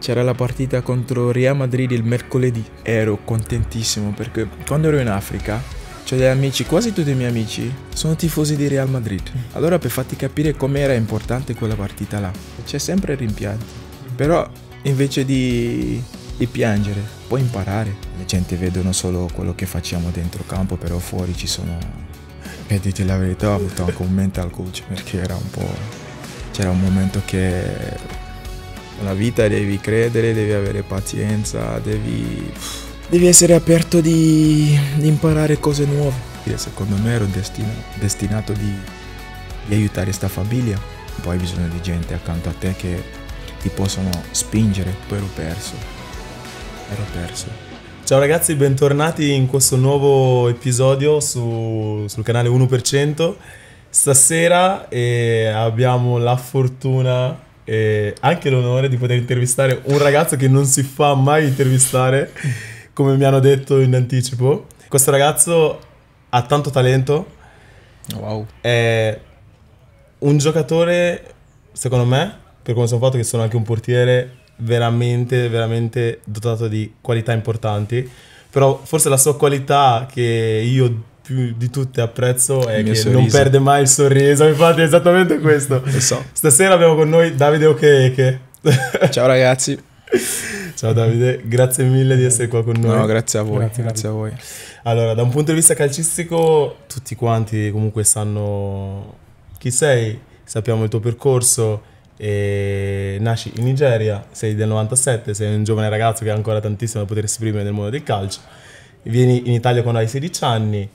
c'era la partita contro Real Madrid il mercoledì. Ero contentissimo perché quando ero in Africa, cioè degli amici, quasi tutti i miei amici, sono tifosi di Real Madrid. Allora per farti capire com'era importante quella partita là, c'è sempre il rimpianto. Però invece di, di piangere, puoi imparare. Le gente vedono solo quello che facciamo dentro campo, però fuori ci sono... E dite la verità, ho avuto anche un mental coach perché era un po'... C'era un momento che la vita devi credere, devi avere pazienza, devi, devi essere aperto di, di imparare cose nuove. Secondo me ero destino, destinato di, di aiutare questa famiglia. Poi hai bisogno di gente accanto a te che ti possono spingere. Poi ero perso. Ero perso. Ciao ragazzi, bentornati in questo nuovo episodio su, sul canale 1%. Stasera eh, abbiamo la fortuna eh, anche l'onore di poter intervistare un ragazzo che non si fa mai intervistare, come mi hanno detto in anticipo. Questo ragazzo ha tanto talento. Wow. È un giocatore, secondo me, per come sono fatto, che sono anche un portiere veramente, veramente dotato di qualità importanti. Però forse la sua qualità che io più di tutte apprezzo è che sorriso. non perde mai il sorriso, infatti è esattamente questo. Lo so. Stasera abbiamo con noi Davide Okeke. Ciao ragazzi. Ciao Davide, grazie mille di essere qua con noi. No, grazie a voi. Grazie, grazie a voi. Allora, da un punto di vista calcistico, tutti quanti comunque sanno chi sei, sappiamo il tuo percorso. E nasci in Nigeria, sei del 97, sei un giovane ragazzo che ha ancora tantissimo da poter esprimere nel mondo del calcio. Vieni in Italia quando hai 16 anni,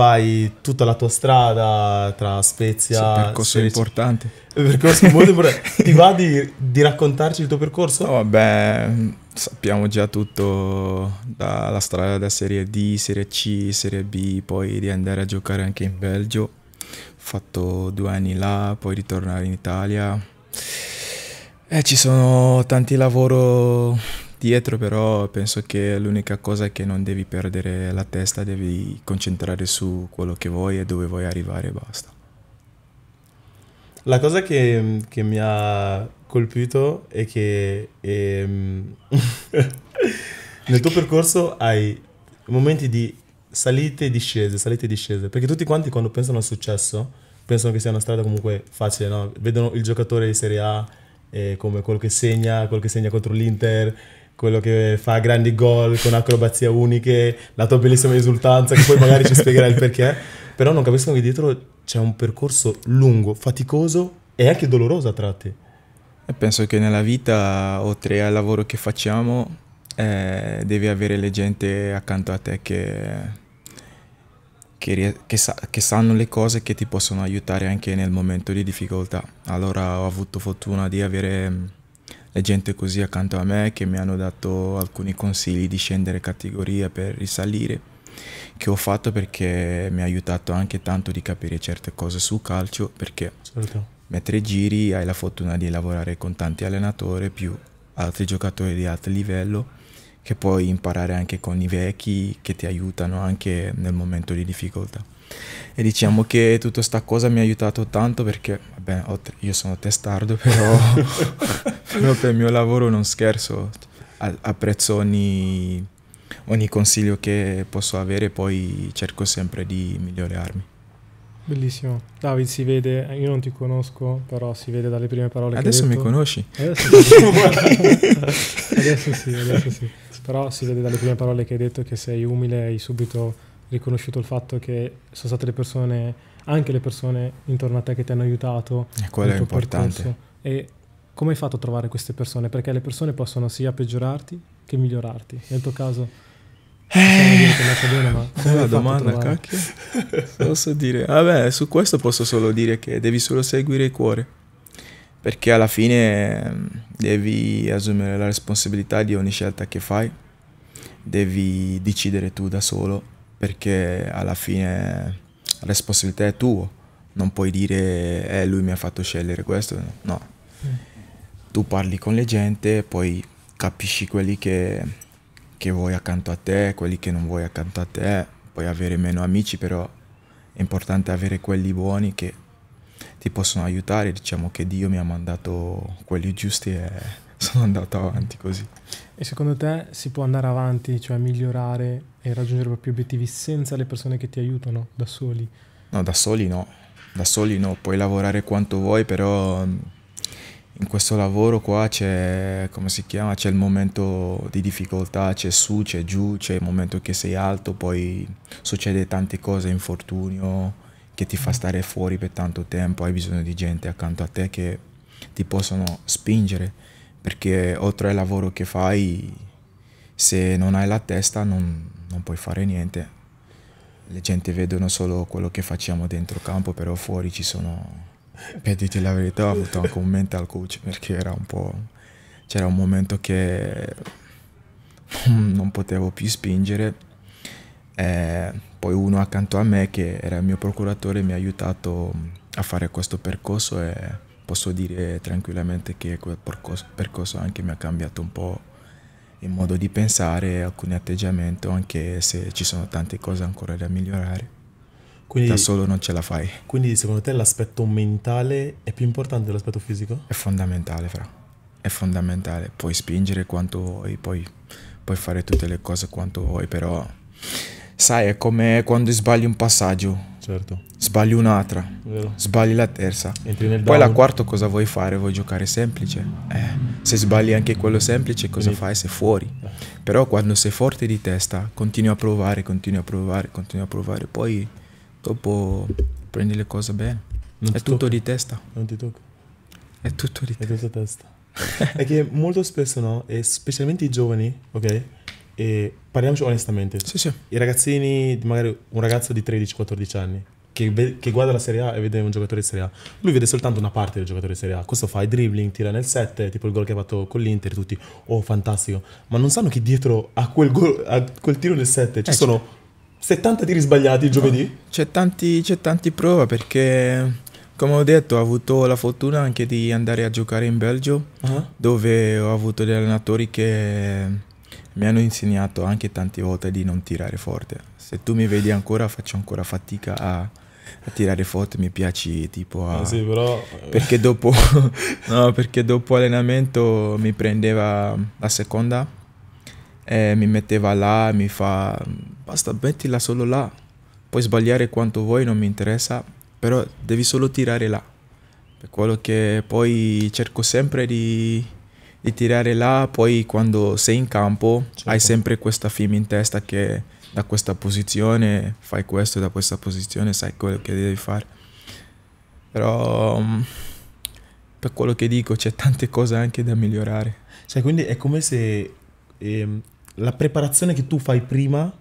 fai tutta la tua strada tra Spezia... Sì, percorso Spezia. importante. Percorso molto importante. Ti va di, di, raccontarci il tuo percorso? No, vabbè, sappiamo già tutto dalla strada da Serie D, Serie C, Serie B, poi di andare a giocare anche in Belgio. Ho fatto due anni là, poi ritornare in Italia. Eh, ci sono tanti lavori dietro però penso che l'unica cosa è che non devi perdere la testa, devi concentrare su quello che vuoi e dove vuoi arrivare e basta. La cosa che, che mi ha colpito è che è, ehm, nel tuo percorso hai momenti di salite e discese, salite e discese, perché tutti quanti quando pensano al successo pensano che sia una strada comunque facile, no? vedono il giocatore di Serie A eh, come quello che segna, quello che segna contro l'Inter, quello che fa grandi gol con acrobazie uniche, la tua bellissima esultanza, che poi magari ci spiegherai il perché, però non capisco che dietro c'è un percorso lungo, faticoso e anche doloroso a tratti. E penso che nella vita, oltre al lavoro che facciamo, eh, devi avere le gente accanto a te che, che, che, sa, che sanno le cose che ti possono aiutare anche nel momento di difficoltà. Allora ho avuto fortuna di avere e gente così accanto a me che mi hanno dato alcuni consigli di scendere categoria per risalire che ho fatto perché mi ha aiutato anche tanto di capire certe cose sul calcio perché certo. mentre giri hai la fortuna di lavorare con tanti allenatori più altri giocatori di alto livello che puoi imparare anche con i vecchi che ti aiutano anche nel momento di difficoltà. E diciamo che tutta questa cosa mi ha aiutato tanto perché, vabbè, io sono testardo, però, però per il mio lavoro non scherzo, apprezzo ogni, ogni consiglio che posso avere e poi cerco sempre di migliorarmi. Bellissimo. David si vede, io non ti conosco, però si vede dalle prime parole adesso che Adesso mi conosci. Adesso sì. adesso sì, adesso sì. Però si vede dalle prime parole che hai detto che sei umile, e hai subito riconosciuto il fatto che sono state le persone, anche le persone intorno a te che ti hanno aiutato. E eh, quello è importante. E come hai fatto a trovare queste persone? Perché le persone possono sia peggiorarti che migliorarti. Nel tuo caso... Eh, bene, una domanda, cacchio. posso dire? Vabbè, su questo posso solo dire che devi solo seguire il cuore. Perché alla fine ehm, devi assumere la responsabilità di ogni scelta che fai. Devi decidere tu da solo perché alla fine la responsabilità è tua, non puoi dire eh, lui mi ha fatto scegliere questo, no. Mm. Tu parli con le gente, poi capisci quelli che, che vuoi accanto a te, quelli che non vuoi accanto a te, puoi avere meno amici, però è importante avere quelli buoni che ti possono aiutare, diciamo che Dio mi ha mandato quelli giusti e sono andato avanti così. E secondo te si può andare avanti, cioè migliorare e raggiungere proprio obiettivi senza le persone che ti aiutano da soli? No, da soli no, da soli no, puoi lavorare quanto vuoi, però mm, in questo lavoro qua c'è, come si chiama, c'è il momento di difficoltà, c'è su, c'è giù, c'è il momento che sei alto, poi succede tante cose, infortunio che ti fa mm. stare fuori per tanto tempo, hai bisogno di gente accanto a te che ti possono spingere, perché oltre al lavoro che fai, se non hai la testa non, non puoi fare niente. Le gente vedono solo quello che facciamo dentro campo, però fuori ci sono... Per dirti la verità ho avuto anche un mental coach perché era un po'... C'era un momento che non potevo più spingere. Eh, poi uno accanto a me che era il mio procuratore mi ha aiutato a fare questo percorso e posso dire tranquillamente che quel percorso, percorso anche mi ha cambiato un po' il modo di pensare, alcuni atteggiamenti, anche se ci sono tante cose ancora da migliorare. Quindi, da solo non ce la fai. Quindi secondo te l'aspetto mentale è più importante dell'aspetto fisico? È fondamentale, Fra. È fondamentale. Puoi spingere quanto vuoi, puoi, puoi fare tutte le cose quanto vuoi, però sai, è come quando sbagli un passaggio. Certo sbagli un'altra, sbagli la terza. Poi la quarta cosa vuoi fare? Vuoi giocare semplice? Eh, se sbagli anche quello semplice cosa Quindi... fai? Sei fuori. Eh. Però quando sei forte di testa continui a provare, continui a provare, continui a provare. Poi dopo prendi le cose bene. Non È tutto tocca. di testa. Non ti tocca. È tutto di È testa. Tutto testa. È che molto spesso no, e specialmente i giovani, ok? E parliamoci onestamente. Sì, sì. I ragazzini, magari un ragazzo di 13-14 anni, che, che, guarda la Serie A e vede un giocatore di Serie A, lui vede soltanto una parte del giocatore di Serie A. Questo fa i dribbling, tira nel 7, tipo il gol che ha fatto con l'Inter, tutti, oh fantastico. Ma non sanno che dietro a quel, gol, a quel tiro nel 7 ci eh, sono c'è. 70 tiri sbagliati il giovedì. No, c'è, tanti, c'è tanti prova perché... Come ho detto, ho avuto la fortuna anche di andare a giocare in Belgio, uh-huh. dove ho avuto degli allenatori che mi hanno insegnato anche tante volte di non tirare forte. Se tu mi vedi ancora, faccio ancora fatica a a tirare foto mi piaci tipo a... Ah, sì, però... Eh. perché, dopo... no, perché dopo allenamento mi prendeva la seconda e mi metteva là mi fa basta mettila solo là puoi sbagliare quanto vuoi non mi interessa però devi solo tirare là per quello che poi cerco sempre di, di tirare là poi quando sei in campo certo. hai sempre questa film in testa che da questa posizione fai questo, da questa posizione sai quello che devi fare. Però mm, per quello che dico c'è tante cose anche da migliorare. Cioè, quindi è come se ehm, la preparazione che tu fai prima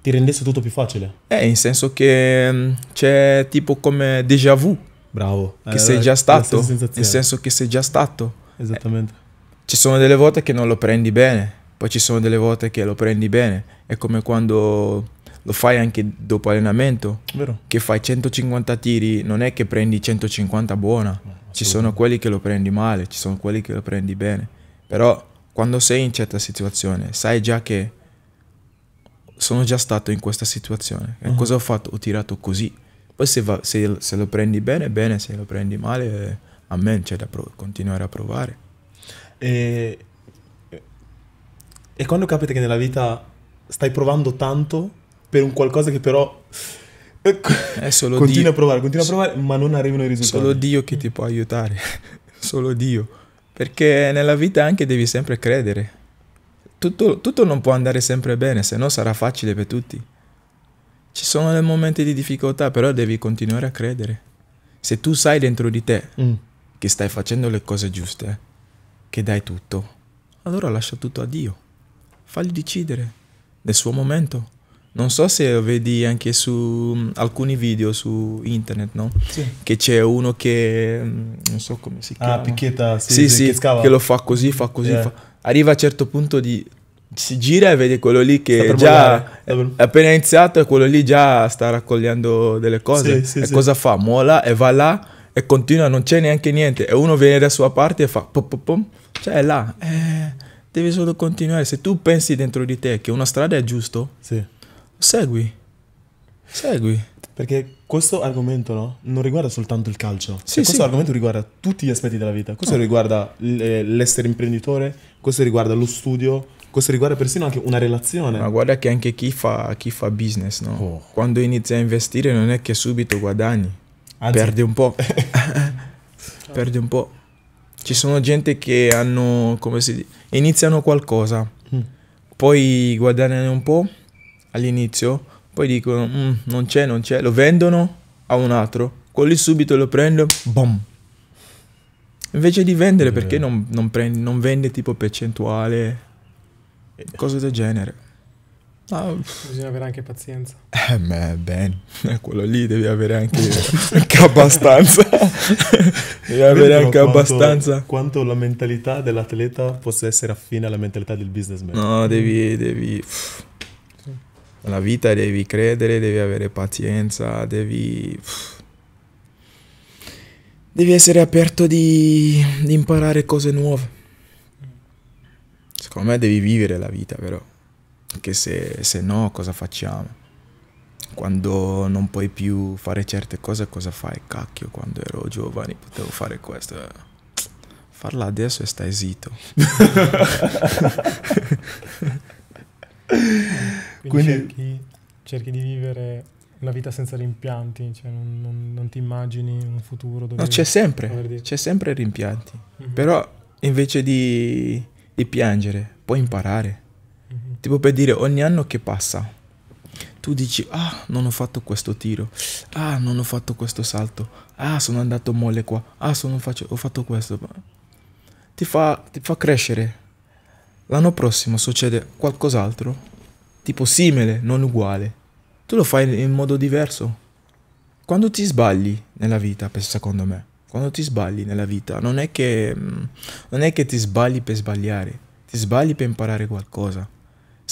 ti rendesse tutto più facile. Eh, in senso che mm, c'è tipo come déjà vu. Bravo. Che eh, sei eh, già stato. Nel senso che sei già stato. Esattamente. Eh, ci sono delle volte che non lo prendi bene poi ci sono delle volte che lo prendi bene, è come quando lo fai anche dopo allenamento, Vero. che fai 150 tiri, non è che prendi 150 buona, ci sono quelli che lo prendi male, ci sono quelli che lo prendi bene, però quando sei in certa situazione sai già che sono già stato in questa situazione, uh -huh. cosa ho fatto? Ho tirato così, poi se, va, se, se, lo prendi bene, bene, se lo prendi male, eh, a me c'è da continuare a provare. E e quando capita che nella vita stai provando tanto per un qualcosa che però è eh, solo continua Dio. a provare, continua a provare, ma non arrivano i risultati. Solo Dio che ti può aiutare, solo Dio. Perché nella vita anche devi sempre credere. Tutto, tutto non può andare sempre bene, se no sarà facile per tutti. Ci sono dei momenti di difficoltà, però devi continuare a credere. Se tu sai dentro di te mm. che stai facendo le cose giuste, che dai tutto, allora lascia tutto a Dio. Fagli decidere nel suo momento. Non so se vedi anche su alcuni video su internet, no? Sì. Che c'è uno che non so come si ah, chiama. Ah, picchietta, sì, sì, sì che, scava. che lo fa così, fa così, yeah. fa. arriva a un certo punto di si gira e vede quello lì che già è appena iniziato e quello lì già sta raccogliendo delle cose. Sì, sì, e cosa fa? Mola e va là e continua, non c'è neanche niente. E uno viene da sua parte e fa pom pom pom, cioè è là. Eh devi solo continuare. Se tu pensi dentro di te che una strada è giusta, sì. segui. Segui. Perché questo argomento no, non riguarda soltanto il calcio. Sì, cioè, questo sì. argomento riguarda tutti gli aspetti della vita. Questo no. Ah. riguarda eh, l'essere imprenditore, questo riguarda lo studio, questo riguarda persino anche una relazione. Ma guarda che anche chi fa, chi fa business, no? oh. quando inizia a investire non è che subito guadagni, Anzi. perde un po'. perde un po'. Ci sono gente che hanno, come si dice, iniziano qualcosa, mm. poi guadagnano un po' all'inizio, poi dicono mm, non c'è, non c'è, lo vendono a un altro, quelli subito lo prendono boom. Invece di vendere, perché eh. non, non, prendi, non vendi tipo percentuale, cose del genere? Ah, Bisogna avere anche pazienza. Eh, beh, bene, eh, quello lì devi avere anche, anche abbastanza. devi avere anche quanto, abbastanza. Quanto la mentalità dell'atleta possa essere affine alla mentalità del businessman. No, devi, devi. La vita devi credere, devi avere pazienza, devi. Devi essere aperto di, di imparare cose nuove. Mm. Secondo me devi vivere la vita, però. Perché se, se no cosa facciamo? Quando non puoi più fare certe cose cosa fai? Cacchio, quando ero giovane potevo fare questo farla adesso e stai zitto. Quindi, Quindi cerchi, cerchi, di vivere una vita senza rimpianti, cioè non, non, non ti immagini un futuro dove... No, c'è sempre, c'è sempre rimpianti, mm -hmm. però invece di, di piangere puoi imparare. Tipo per dire, ogni anno che passa, tu dici, ah, non ho fatto questo tiro, ah, non ho fatto questo salto, ah, sono andato molle qua, ah, sono faccio, ho fatto questo. Ti fa, ti fa crescere. L'anno prossimo succede qualcos'altro, tipo simile, non uguale. Tu lo fai in modo diverso. Quando ti sbagli nella vita, secondo me, quando ti sbagli nella vita, non è che, mm, non è che ti sbagli per sbagliare, ti sbagli per imparare qualcosa.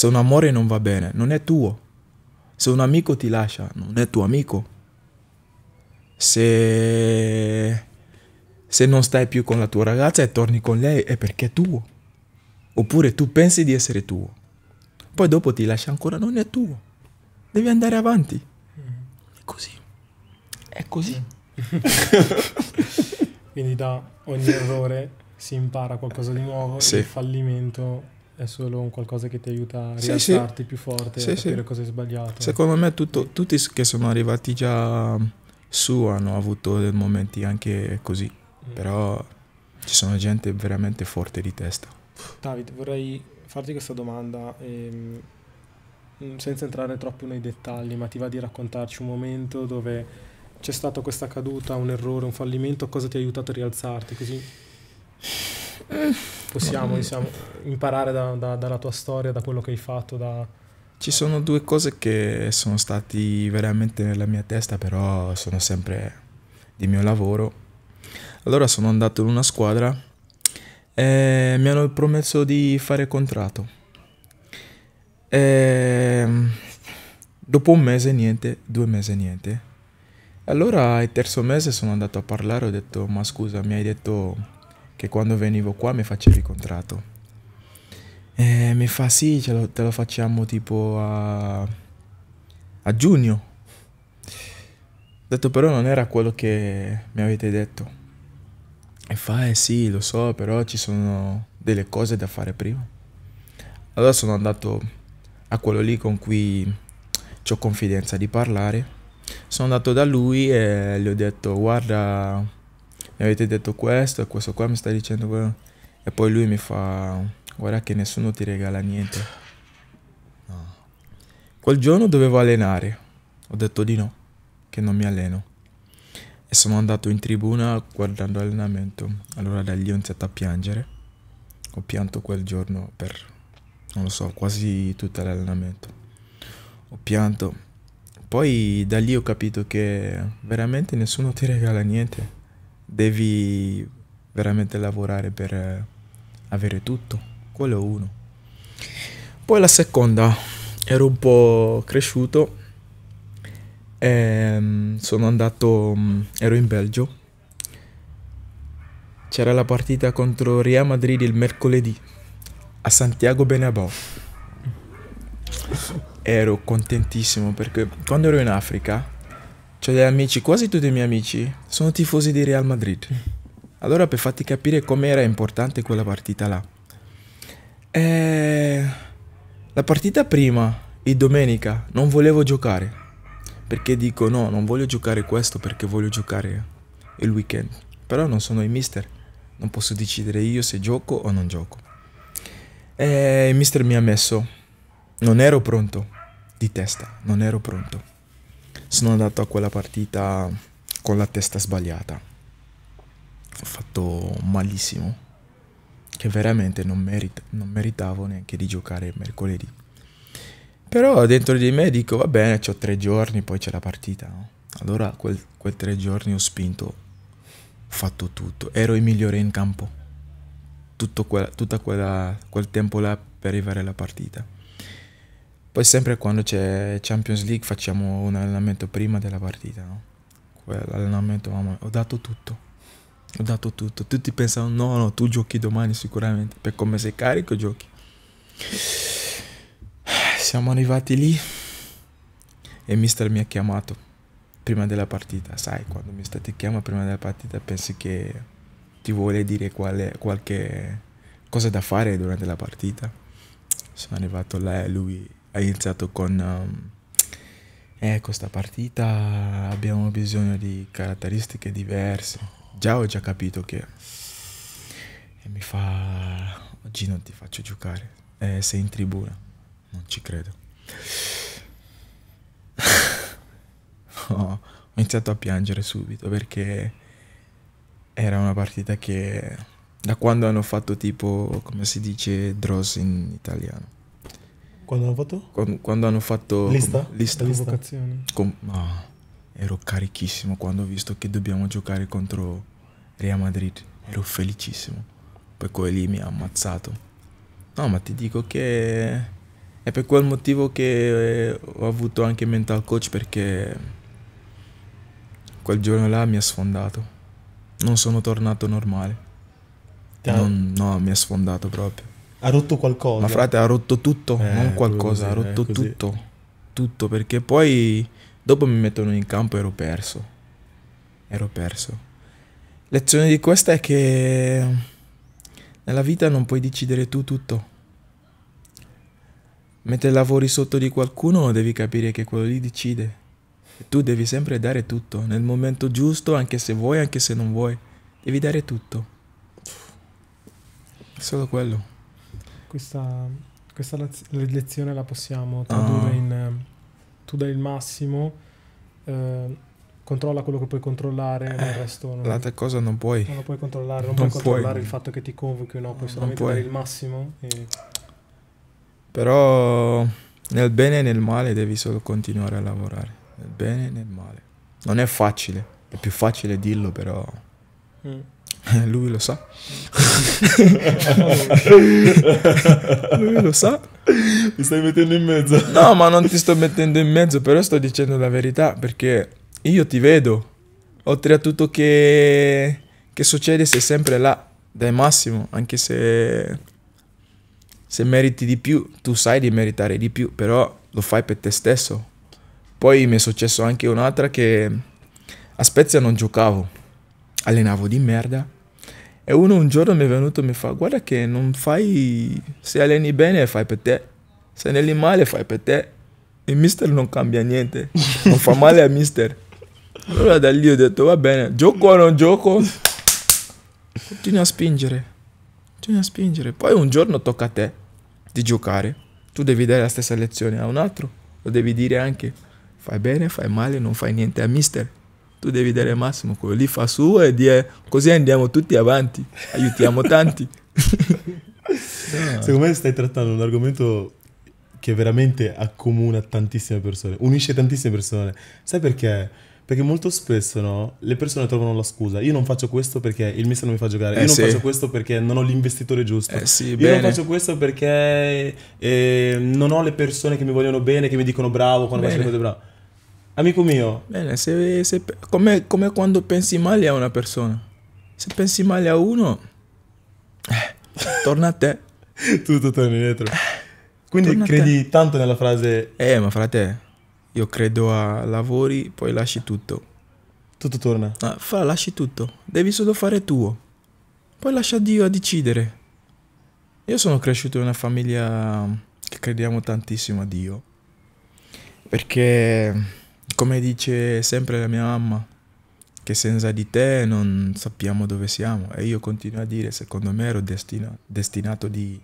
Se un amore non va bene, non è tuo. Se un amico ti lascia, non è tuo amico. Se, se non stai più con la tua ragazza e torni con lei, è perché è tuo. Oppure tu pensi di essere tuo. Poi dopo ti lascia ancora, non è tuo. Devi andare avanti. È mm. così. È così. Quindi da ogni errore si impara qualcosa di nuovo, sì. il fallimento è solo un qualcosa che ti aiuta a sì, rialzarti sì. più forte, sì, a capire sì. cosa hai sbagliato. Secondo me tutto, tutti che sono arrivati già su hanno avuto dei momenti anche così, mm. però ci sono gente veramente forte di testa. David, vorrei farti questa domanda, ehm, mm, senza entrare troppo nei dettagli, ma ti va di raccontarci un momento dove c'è stata questa caduta, un errore, un fallimento, cosa ti ha aiutato a rialzarti così? possiamo diciamo, imparare da, da, dalla tua storia, da quello che hai fatto. Da... Ci sono due cose che sono stati veramente nella mia testa, però sono sempre di mio lavoro. Allora sono andato in una squadra e mi hanno promesso di fare contratto. E mm, dopo un mese niente, due mesi niente. Allora il terzo mese sono andato a parlare, ho detto ma scusa mi hai detto che quando venivo qua mi facevi il contratto. E eh, mi fa sì, ce lo, te lo facciamo tipo a, a giugno. Ho detto però non era quello che mi avete detto. E fa eh sì, lo so, però ci sono delle cose da fare prima. Allora sono andato a quello lì con cui ho confidenza di parlare. Sono andato da lui e gli ho detto guarda mi avete detto questo e questo qua mi sta dicendo quello. E poi lui mi fa, guarda che nessuno ti regala niente. No. Quel giorno dovevo allenare, ho detto di no, che non mi alleno. E sono andato in tribuna guardando l'allenamento. Allora da lì ho iniziato a piangere. Ho pianto quel giorno per, non lo so, quasi tutto l'allenamento. Ho pianto. Poi da lì ho capito che veramente nessuno ti regala niente devi veramente lavorare per eh, avere tutto. Quello è uno. Poi la seconda, ero un po' cresciuto e ehm, sono andato, mm, ero in Belgio. C'era la partita contro Real Madrid il mercoledì a Santiago Benabò. Ero contentissimo perché quando ero in Africa cioè, degli amici, quasi tutti i miei amici sono tifosi di Real Madrid. Allora, per farti capire com'era importante quella partita là. E... Eh, la partita prima, e domenica, non volevo giocare. Perché dico no, non voglio giocare questo perché voglio giocare il weekend. Però non sono il mister. Non posso decidere io se gioco o non gioco. E eh, il mister mi ha messo. Non ero pronto. Di testa, non ero pronto sono andato a quella partita con la testa sbagliata. Ho fatto malissimo. Che veramente non, merita, non meritavo neanche di giocare mercoledì. Però dentro di me dico, va bene, ho tre giorni, poi c'è la partita. No? Allora quel, quel tre giorni ho spinto, ho fatto tutto. Ero il migliore in campo. Tutto quella, tutta quella, quel tempo là per arrivare alla partita. Poi sempre quando c'è Champions League facciamo un allenamento prima della partita, no? Quell'allenamento, mamma, ho dato tutto. Ho dato tutto. Tutti pensano, no, no, tu giochi domani sicuramente. Per come sei carico giochi. Siamo arrivati lì e mister mi ha chiamato prima della partita. Sai, quando mister ti chiama prima della partita pensi che ti vuole dire quale, qualche cosa da fare durante la partita. Sono arrivato là e lui ha iniziato con um, ehm, ecco eh, sta partita abbiamo bisogno di caratteristiche diverse già ho già capito che e eh, mi fa oggi non ti faccio giocare eh, sei in tribuna non ci credo oh, ho iniziato a piangere subito perché era una partita che da quando hanno fatto tipo come si dice dross in italiano quando hanno fatto? Quando, quando hanno fatto... Lista? Lista. Convocazione. Con, no, ero carichissimo quando ho visto che dobbiamo giocare contro Real Madrid. Ero felicissimo. Poi quelli mi ha ammazzato. No, ma ti dico che... È per quel motivo che ho avuto anche mental coach perché quel giorno là mi ha sfondato. Non sono tornato normale. Non, no, mi ha sfondato proprio. Ha rotto qualcosa. Ma frate, ha rotto tutto, eh, non qualcosa, così, ha rotto eh, tutto. Tutto, perché poi dopo mi mettono in campo e ero perso. Ero perso. Lezione di questa è che nella vita non puoi decidere tu tutto. Mentre lavori sotto di qualcuno devi capire che quello lì decide. E tu devi sempre dare tutto, nel momento giusto, anche se vuoi, anche se non vuoi. Devi dare tutto. Solo quello questa, questa lezione la possiamo tradurre ah. in ehm, tu dai il massimo, eh, controlla quello che puoi controllare, eh, il resto non, l'altra cosa non puoi. Non lo puoi controllare, non, non puoi controllare il fatto che ti convochi o no, puoi solamente puoi. dare il massimo. E... Però nel bene e nel male devi solo continuare a lavorare, nel bene e nel male. Non è facile, è più facile dirlo però... Mm. Eh, lui lo sa. Lui lo sa. Mi stai mettendo in mezzo. No, ma non ti sto mettendo in mezzo, però sto dicendo la verità perché io ti vedo. Oltre a tutto che, che succede sei sempre là, dai massimo, anche se, se meriti di più, tu sai di meritare di più, però lo fai per te stesso. Poi mi è successo anche un'altra che a Spezia non giocavo allenavo di merda. E uno un giorno mi è venuto e mi fa, guarda che non fai, se alleni bene fai per te, se alleni male fai per te. Il mister non cambia niente, non fa male al mister. Allora da lì ho detto, va bene, gioco o non gioco, continua a spingere, continua a spingere. Poi un giorno tocca a te di giocare, tu devi dare la stessa lezione a un altro, lo devi dire anche, fai bene, fai male, non fai niente al mister tu devi dare massimo, quello lì fa suo e dire così andiamo tutti avanti, aiutiamo tanti. Secondo me stai trattando un argomento che veramente accomuna tantissime persone, unisce tantissime persone. Sai perché? Perché molto spesso no, le persone trovano la scusa. Io non faccio questo perché il mister non mi fa giocare. Eh io non sì. faccio questo perché non ho l'investitore giusto. Eh sì, io bene. non faccio questo perché eh, non ho le persone che mi vogliono bene, che mi dicono bravo quando bene. faccio le cose bravo. Amico mio. Bene, se, se, come, come quando pensi male a una persona. Se pensi male a uno, eh, torna a te. Tutto torna indietro. Quindi torna credi tanto nella frase... Eh, ma frate, io credo a lavori, poi lasci tutto. Tutto torna. Ah, fra, lasci tutto. Devi solo fare tuo. Poi lascia Dio a decidere. Io sono cresciuto in una famiglia che crediamo tantissimo a Dio. Perché come dice sempre la mia mamma, che senza di te non sappiamo dove siamo. E io continuo a dire, secondo me ero destino, destinato di,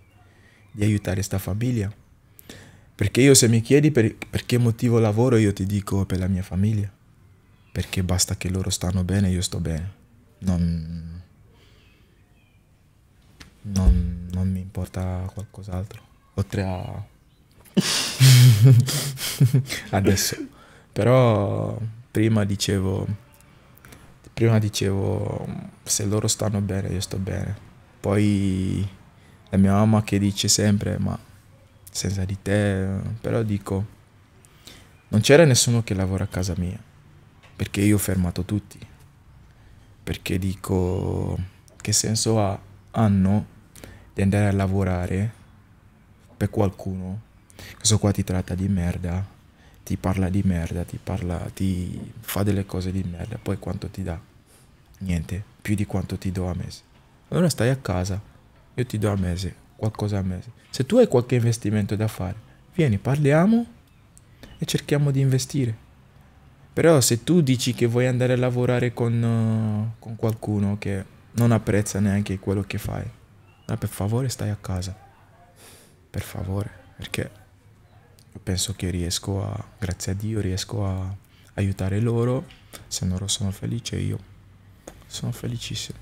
di aiutare questa famiglia. Perché io se mi chiedi per, per, che motivo lavoro, io ti dico per la mia famiglia. Perché basta che loro stanno bene, io sto bene. Non, non, non mi importa qualcos'altro. Oltre a... Adesso. Però prima dicevo, prima dicevo, se loro stanno bene, io sto bene. Poi la mia mamma che dice sempre, ma senza di te, però dico, non c'era nessuno che lavora a casa mia, perché io ho fermato tutti, perché dico, che senso ha, hanno di andare a lavorare per qualcuno? Questo qua ti tratta di merda, ti parla di merda, ti parla, ti fa delle cose di merda, poi quanto ti dà? Niente, più di quanto ti do a mese. Allora stai a casa, io ti do a mese, qualcosa a mese. Se tu hai qualche investimento da fare, vieni, parliamo e cerchiamo di investire. Però se tu dici che vuoi andare a lavorare con, uh, con qualcuno che non apprezza neanche quello che fai, ma per favore stai a casa. Per favore, perché penso che riesco a, grazie a Dio, riesco a aiutare loro, se loro sono felice io sono felicissimo.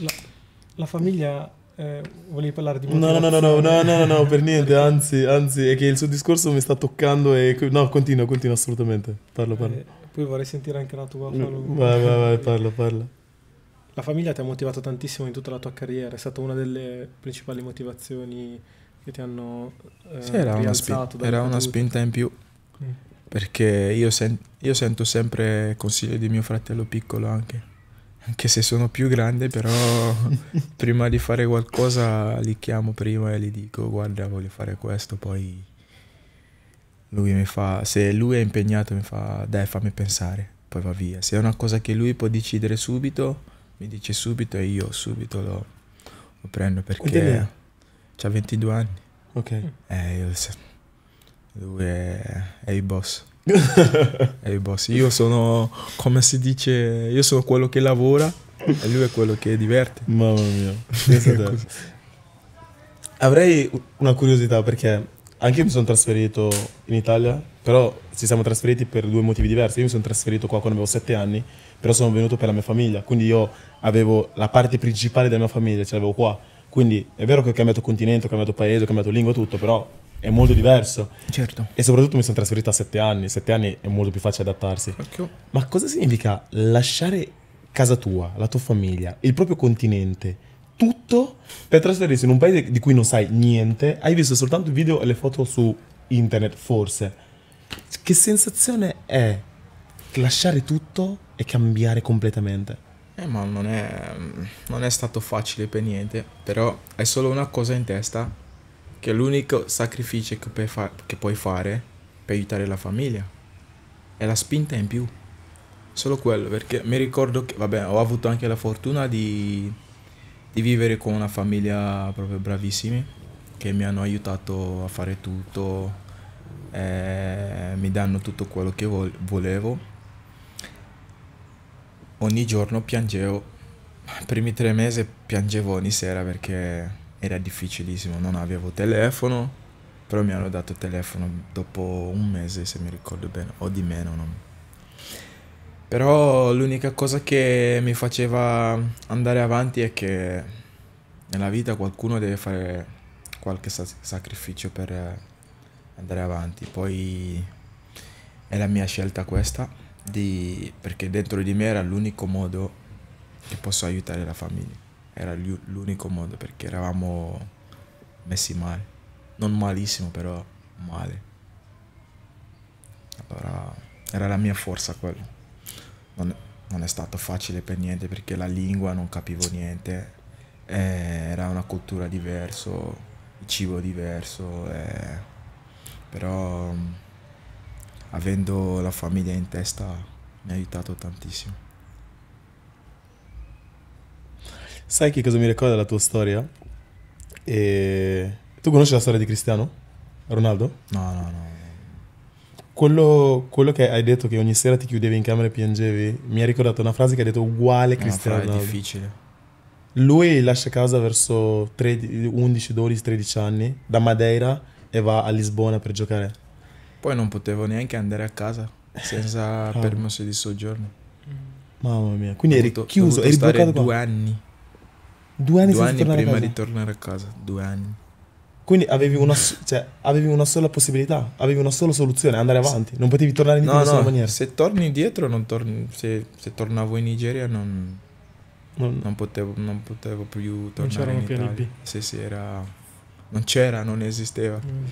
La, la famiglia, eh, volevi parlare di motivazione? No, no, no, no, no, no, no, no per niente, anzi, anzi, è che il suo discorso mi sta toccando e... No, continua, continua assolutamente, parlo, parlo. Eh, poi vorrei sentire anche la tua. Parlo. Vai, vai, vai, parla, parla. La famiglia ti ha motivato tantissimo in tutta la tua carriera, è stata una delle principali motivazioni che ti hanno eh, sì, era, una, spin- era una, spinta in più mm. perché io, sen- io, sento sempre consigli di mio fratello piccolo anche anche se sono più grande però prima di fare qualcosa li chiamo prima e gli dico guarda voglio fare questo poi lui mi fa se lui è impegnato mi fa dai fammi pensare poi va via se è una cosa che lui può decidere subito mi dice subito e io subito lo, lo prendo perché C'ha 22 anni. Ok. Eh, io, lui è, è il boss. è il boss. Io sono, come si dice, io sono quello che lavora e lui è quello che diverte. Mamma mia. Avrei una curiosità perché anche io mi sono trasferito in Italia, però ci siamo trasferiti per due motivi diversi. Io mi sono trasferito qua quando avevo 7 anni, però sono venuto per la mia famiglia, quindi io avevo la parte principale della mia famiglia, ce l'avevo qua quindi è vero che ho cambiato continente, ho cambiato paese, ho cambiato lingua, tutto, però è molto diverso. Certo. E soprattutto mi sono trasferito a sette anni, sette anni è molto più facile adattarsi. Perché? Ma cosa significa lasciare casa tua, la tua famiglia, il proprio continente, tutto per trasferirsi in un paese di cui non sai niente, hai visto soltanto i video e le foto su internet, forse. Che sensazione è lasciare tutto e cambiare completamente? Eh, ma non è, non è stato facile per niente, però è solo una cosa in testa, che è l'unico sacrificio che puoi, fa che puoi fare per aiutare la famiglia è la spinta in più. Solo quello, perché mi ricordo che, vabbè, ho avuto anche la fortuna di, di vivere con una famiglia proprio bravissimi, che mi hanno aiutato a fare tutto, eh, mi danno tutto quello che volevo ogni giorno piangevo, i primi tre mesi piangevo ogni sera perché era difficilissimo, non avevo telefono, però mi hanno dato telefono dopo un mese se mi ricordo bene, o di meno. Non... Però l'unica cosa che mi faceva andare avanti è che nella vita qualcuno deve fare qualche sacrificio per andare avanti, poi è la mia scelta questa di, perché dentro di me era l'unico modo che posso aiutare la famiglia. Era l'unico modo perché eravamo messi male. Non malissimo, però male. Allora era la mia forza quello. Non, non è stato facile per niente perché la lingua non capivo niente. Eh, era una cultura diversa, il cibo diverso. Eh, però avendo la famiglia in testa mi ha aiutato tantissimo. Sai che cosa mi ricorda la tua storia? E... Tu conosci la storia di Cristiano? Ronaldo? No, no, no. Quello, quello, che hai detto che ogni sera ti chiudevi in camera e piangevi, mi ha ricordato una frase che hai detto uguale Cristiano. No, è Ronaldo. difficile. Lui lascia casa verso 13, 11, 12, 13 anni da Madeira e va a Lisbona per giocare. Poi non potevo neanche andare a casa senza permesso di soggiorno. Mamma mia, quindi eri dovuto, chiuso, dovuto eri bloccato due qua. anni. Due anni, due anni prima di tornare a casa, due anni. Quindi avevi una, cioè, avevi una, sola possibilità, avevi una sola soluzione, andare avanti, non potevi tornare indietro no, in nessuna no. maniera. Se torni indietro, non torni, se, se tornavo in Nigeria non, non, non, potevo, non potevo, più tornare non in Italia. Più sì, sì, era, non c'era, non esisteva. Mm.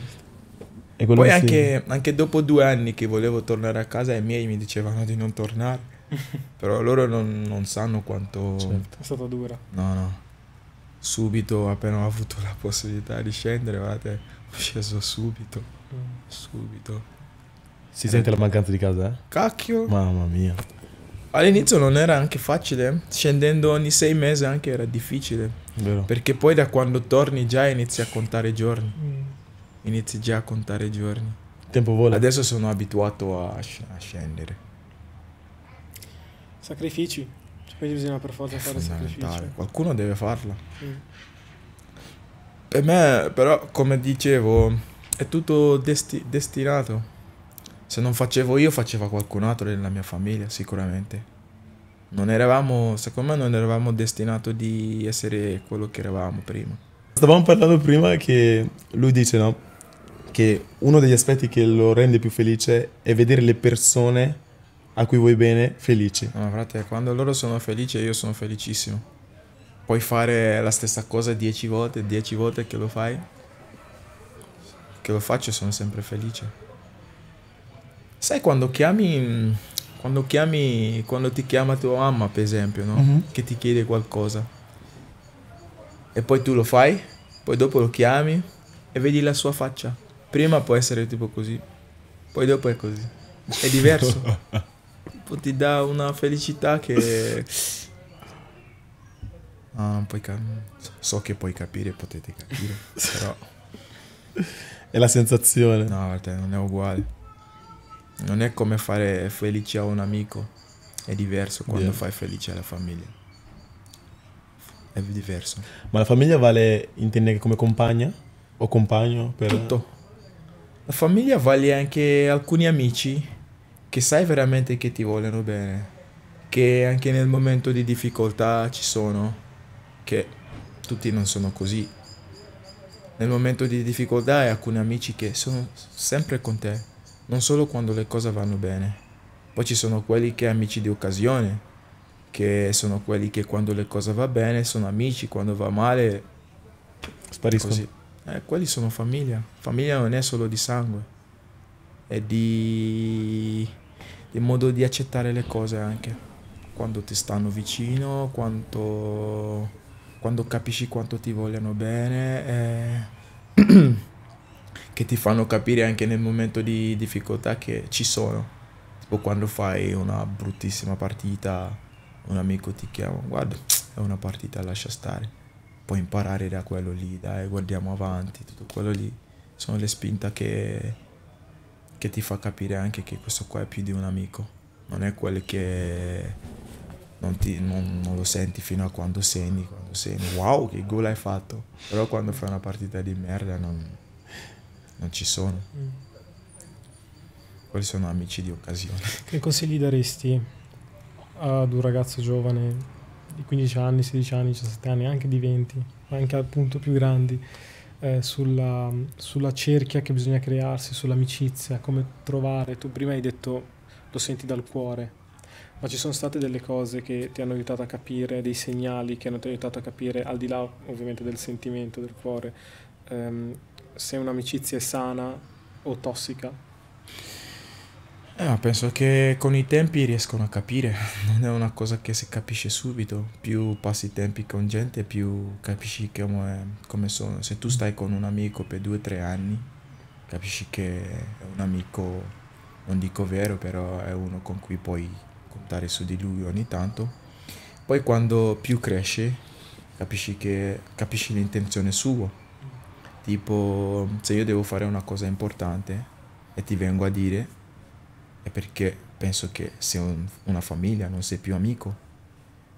E Poi anche, sì. anche, dopo due anni che volevo tornare a casa, i miei mi dicevano di non tornare. Però loro non, non sanno quanto... Certo. È stata dura. No, no. Subito, appena ho avuto la possibilità di scendere, guardate, ho sceso subito. Mm. Subito. Si era... sente la mancanza di casa, eh? Cacchio! Mamma mia. All'inizio non era anche facile, scendendo ogni sei mesi anche era difficile. Vero. Perché poi da quando torni già inizi a contare i giorni. Mm inizi già a contare i giorni. Il tempo vola. Adesso sono abituato a, a scendere. Sacrifici, quindi bisogna per forza È fare sacrifici. Qualcuno deve farlo. Mm. Per me, però, come dicevo, è tutto desti destinato. Se non facevo io, faceva qualcun altro nella mia famiglia, sicuramente. Non eravamo, secondo me, non eravamo destinati di essere quello che eravamo prima. Stavamo parlando prima che lui dice, no? che uno degli aspetti che lo rende più felice è vedere le persone a cui vuoi bene felici. No, frate, quando loro sono felici io sono felicissimo. Puoi fare la stessa cosa dieci volte, dieci volte che lo fai, che lo faccio sono sempre felice. Sai quando chiami, quando chiami, quando ti chiama tua mamma per esempio, no? Mm-hmm. Che ti chiede qualcosa e poi tu lo fai, poi dopo lo chiami e vedi la sua faccia prima può essere tipo così, poi dopo è così. È diverso. ti dà una felicità che... Ah, so che puoi capire, potete capire, però... È la sensazione. No, te non è uguale. Non è come fare felice a un amico. È diverso quando yeah. fai felice alla famiglia. È diverso. Ma la famiglia vale, intende come compagna? O compagno? Per... Tutto la famiglia vale anche alcuni amici che sai veramente che ti vogliono bene, che anche nel momento di difficoltà ci sono, che tutti non sono così. Nel momento di difficoltà hai alcuni amici che sono sempre con te, non solo quando le cose vanno bene. Poi ci sono quelli che sono amici di occasione, che sono quelli che quando le cose va bene sono amici, quando va male spariscono. Così. Eh, quelli sono famiglia. Famiglia non è solo di sangue, è di, di modo di accettare le cose anche. Quando ti stanno vicino, quanto, quando capisci quanto ti vogliono bene, eh, che ti fanno capire anche nel momento di difficoltà che ci sono. Tipo quando fai una bruttissima partita, un amico ti chiama, guarda, è una partita, lascia stare puoi imparare da quello lì, dai, guardiamo avanti, tutto quello lì. Sono le spinte che, che ti fa capire anche che questo qua è più di un amico. Non è quello che non, ti, non, non lo senti fino a quando segni, quando segni. Wow, che gol hai fatto! Però quando fai una partita di merda non, non ci sono. Mm. Quelli sono amici di occasione. Che consigli daresti ad un ragazzo giovane di 15 anni, 16 anni, 17 anni, anche di 20, anche appunto più grandi, eh, sulla, sulla, cerchia che bisogna crearsi, sull'amicizia, come trovare. Tu prima hai detto lo senti dal cuore, ma ci sono state delle cose che ti hanno aiutato a capire, dei segnali che hanno ti aiutato a capire, al di là ovviamente del sentimento del cuore, ehm, se un'amicizia è sana o tossica eh, penso che con i tempi riescono a capire, non è una cosa che si capisce subito, più passi i tempi con gente più capisci come, come sono, se tu stai con un amico per due o tre anni capisci che è un amico, non dico vero, però è uno con cui puoi contare su di lui ogni tanto, poi quando più cresce capisci, che, capisci l'intenzione sua, tipo se io devo fare una cosa importante e ti vengo a dire è perché penso che sei un, una famiglia, non sei più amico,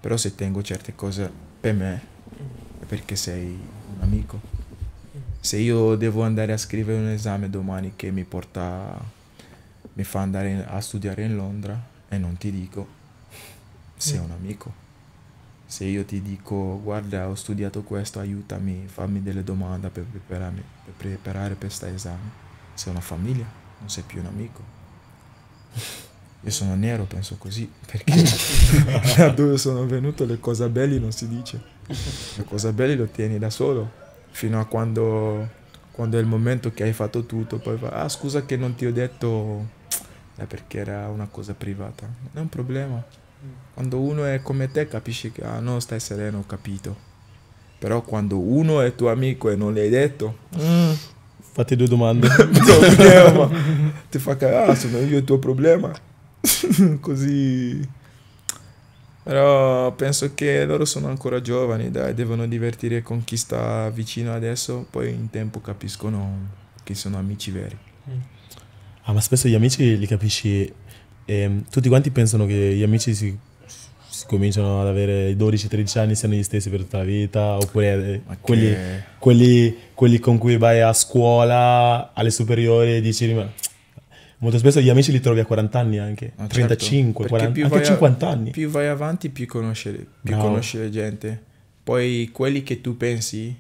però se tengo certe cose per me è perché sei un amico. Se io devo andare a scrivere un esame domani che mi porta, mi fa andare a studiare in Londra e non ti dico, sei un amico. Se io ti dico guarda ho studiato questo, aiutami, fammi delle domande per per preparare per questo esame, sei una famiglia, non sei più un amico. Io sono nero, penso così, perché da dove sono venuto le cose belle non si dice. Le cose belle lo tieni da solo, fino a quando, quando è il momento che hai fatto tutto, poi va, ah scusa che non ti ho detto eh, perché era una cosa privata. Non è un problema. Quando uno è come te capisci che, ah no, stai sereno, ho capito. Però quando uno è tuo amico e non l'hai detto... Mm Fate due domande. problema. Ti fa cazzo, sono io il tuo problema. Così. Però penso che loro sono ancora giovani, dai, devono divertire con chi sta vicino adesso, poi in tempo capiscono che sono amici veri. Ah, ma spesso gli amici li capisci. Eh, tutti quanti pensano che gli amici si cominciano ad avere i 12-13 anni, siano gli stessi per tutta la vita, oppure okay. Eh, quelli, quelli, quelli, con cui vai a scuola, alle superiori, e dici... Molto spesso gli amici li trovi a 40 anni anche, ah, 35, certo. 40, anche 50 a, anni. Più vai avanti, più conosci, più no. conosci gente. Poi quelli che tu pensi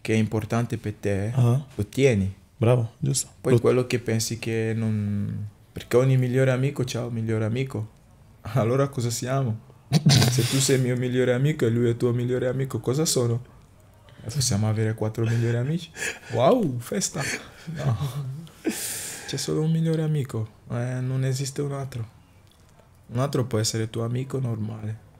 che è importante per te, uh-huh. ottieni. Bravo, giusto. Poi Lo... quello che pensi che non... Perché ogni migliore amico, ciao, migliore amico. Allora cosa siamo? Se tu sei mio migliore amico e lui è tuo migliore amico, cosa sono? Eh, possiamo avere quattro migliori amici? Wow, festa! No. C'è solo un migliore amico, eh, non esiste un altro. Un altro può essere tuo amico normale.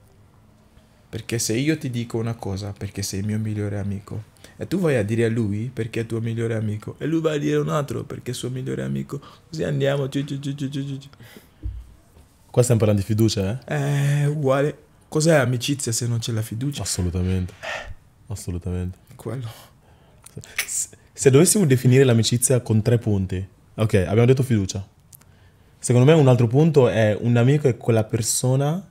Perché se io ti dico una cosa, perché sei il mio migliore amico, e tu vai a dire a lui perché è tuo migliore amico, e lui va a dire un altro perché è suo migliore amico, così andiamo. Ciu, ciu, ciu, Qua stiamo parlando di fiducia, eh? È eh, uguale. Cos'è amicizia se non c'è la fiducia? Assolutamente. Assolutamente. Quello. Se dovessimo definire l'amicizia con tre punti, ok, abbiamo detto fiducia. Secondo me un altro punto è un amico è quella persona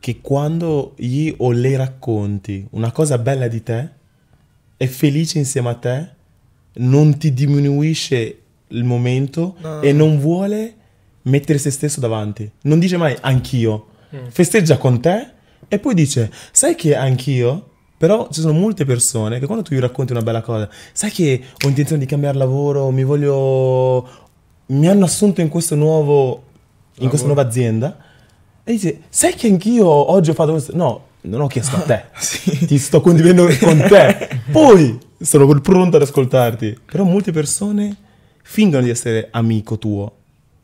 che quando gli o le racconti una cosa bella di te, è felice insieme a te, non ti diminuisce il momento no. e non vuole mettere se stesso davanti. Non dice mai anch'io. Mm. Festeggia con te e poi dice, sai che anch'io? Però ci sono molte persone che quando tu gli racconti una bella cosa, sai che ho intenzione di cambiare lavoro, mi voglio... mi hanno assunto in, questo nuovo, lavoro. questa nuova azienda. E dice, sai che anch'io oggi ho fatto questo... No, non ho chiesto a te, ah, sì. ti sto condividendo con te. Poi sono pronto ad ascoltarti. Però molte persone fingono di essere amico tuo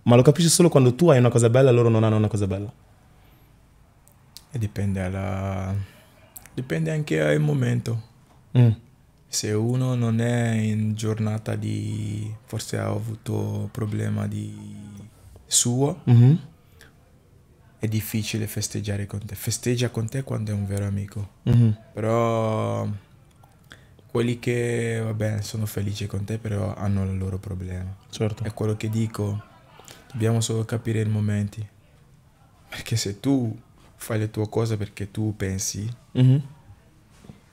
ma lo capisci solo quando tu hai una cosa bella e loro non hanno una cosa bella. E dipende, alla... dipende anche dal momento. Mm. Se uno non è in giornata di... forse ha avuto problema di suo, mm -hmm. è difficile festeggiare con te. Festeggia con te quando è un vero amico. Mm -hmm. Però quelli che, vabbè, sono felici con te, però hanno il loro problema. Certo. È quello che dico Dobbiamo solo capire i momenti. Perché se tu fai le tue cose perché tu pensi mm -hmm.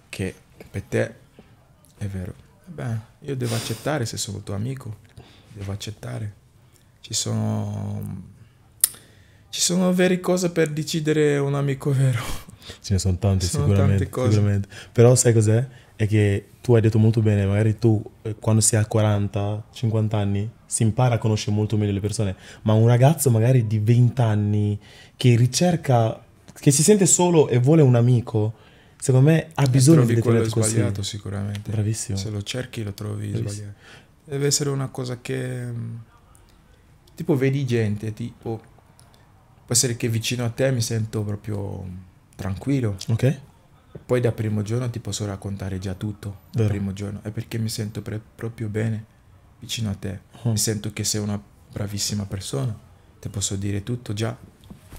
che per te è vero, beh, io devo accettare se sono tuo amico, devo accettare. Ci sono... Ci sono vere cose per decidere un amico vero. Ce ne sono tante, sono sicuramente, tante sicuramente. Però sai cos'è? è che tu hai detto molto bene, magari tu eh, quando sei a 40, 50 anni si impara a conoscere molto meglio le persone, ma un ragazzo magari di 20 anni che ricerca, che si sente solo e vuole un amico, secondo me ha bisogno di quello così. sbagliato sicuramente. Bravissimo. Se lo cerchi lo trovi Bravissimo. sbagliato. Deve essere una cosa che mm, tipo vedi gente, tipo può essere che vicino a te mi sento proprio tranquillo. Ok poi da primo giorno ti posso raccontare già tutto, Vero. da primo giorno, è perché mi sento proprio bene vicino a te, uh mm. -huh. mi sento che sei una bravissima persona, ti posso dire tutto già,